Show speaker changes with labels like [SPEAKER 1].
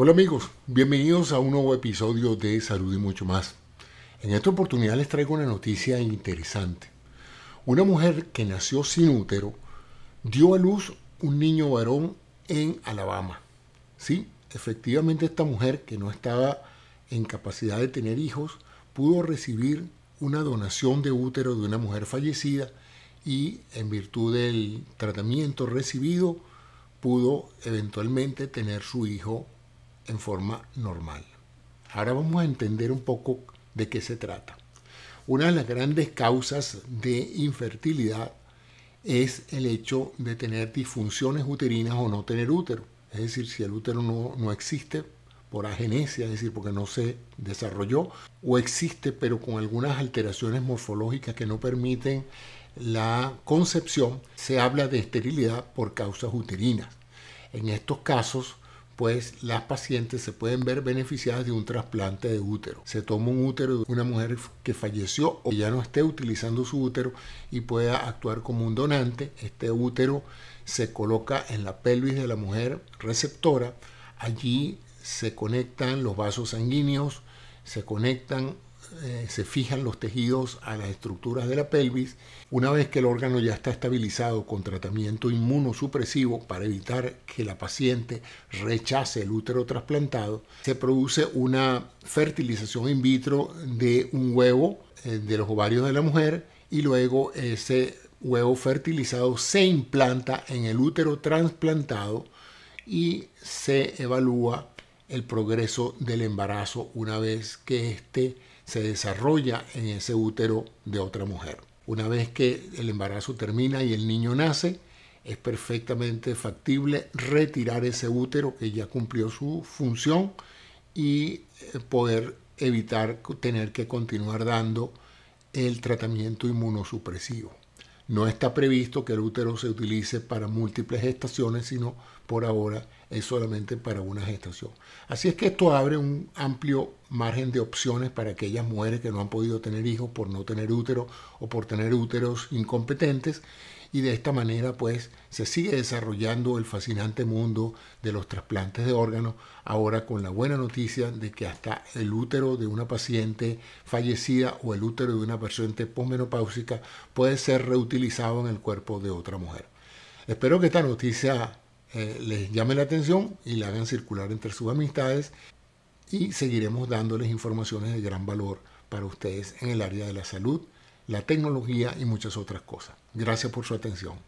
[SPEAKER 1] Hola amigos, bienvenidos a un nuevo episodio de Salud y mucho más. En esta oportunidad les traigo una noticia interesante. Una mujer que nació sin útero dio a luz un niño varón en Alabama. Sí, efectivamente esta mujer que no estaba en capacidad de tener hijos pudo recibir una donación de útero de una mujer fallecida y en virtud del tratamiento recibido pudo eventualmente tener su hijo en forma normal. Ahora vamos a entender un poco de qué se trata. Una de las grandes causas de infertilidad es el hecho de tener disfunciones uterinas o no tener útero. Es decir, si el útero no, no existe por agenesia, es decir, porque no se desarrolló, o existe pero con algunas alteraciones morfológicas que no permiten la concepción, se habla de esterilidad por causas uterinas. En estos casos, pues las pacientes se pueden ver beneficiadas de un trasplante de útero. Se toma un útero de una mujer que falleció o que ya no esté utilizando su útero y pueda actuar como un donante. Este útero se coloca en la pelvis de la mujer receptora. Allí se conectan los vasos sanguíneos, se conectan eh, se fijan los tejidos a las estructuras de la pelvis. Una vez que el órgano ya está estabilizado con tratamiento inmunosupresivo para evitar que la paciente rechace el útero trasplantado, se produce una fertilización in vitro de un huevo eh, de los ovarios de la mujer y luego ese huevo fertilizado se implanta en el útero trasplantado y se evalúa el progreso del embarazo una vez que este se desarrolla en ese útero de otra mujer. Una vez que el embarazo termina y el niño nace, es perfectamente factible retirar ese útero que ya cumplió su función y eh, poder evitar tener que continuar dando el tratamiento inmunosupresivo. No está previsto que el útero se utilice para múltiples gestaciones, sino por ahora es solamente para una gestación. Así es que esto abre un amplio margen de opciones para aquellas mujeres que no han podido tener hijos por no tener útero o por tener úteros incompetentes y de esta manera pues se sigue desarrollando el fascinante mundo de los trasplantes de órganos, ahora con la buena noticia de que hasta el útero de una paciente fallecida o el útero de una paciente posmenopáusica puede ser reutilizado en el cuerpo de otra mujer. Espero que esta noticia eh, les llame la atención y la hagan circular entre sus amistades y seguiremos dándoles informaciones de gran valor para ustedes en el área de la salud la tecnología y muchas otras cosas. Gracias por su atención.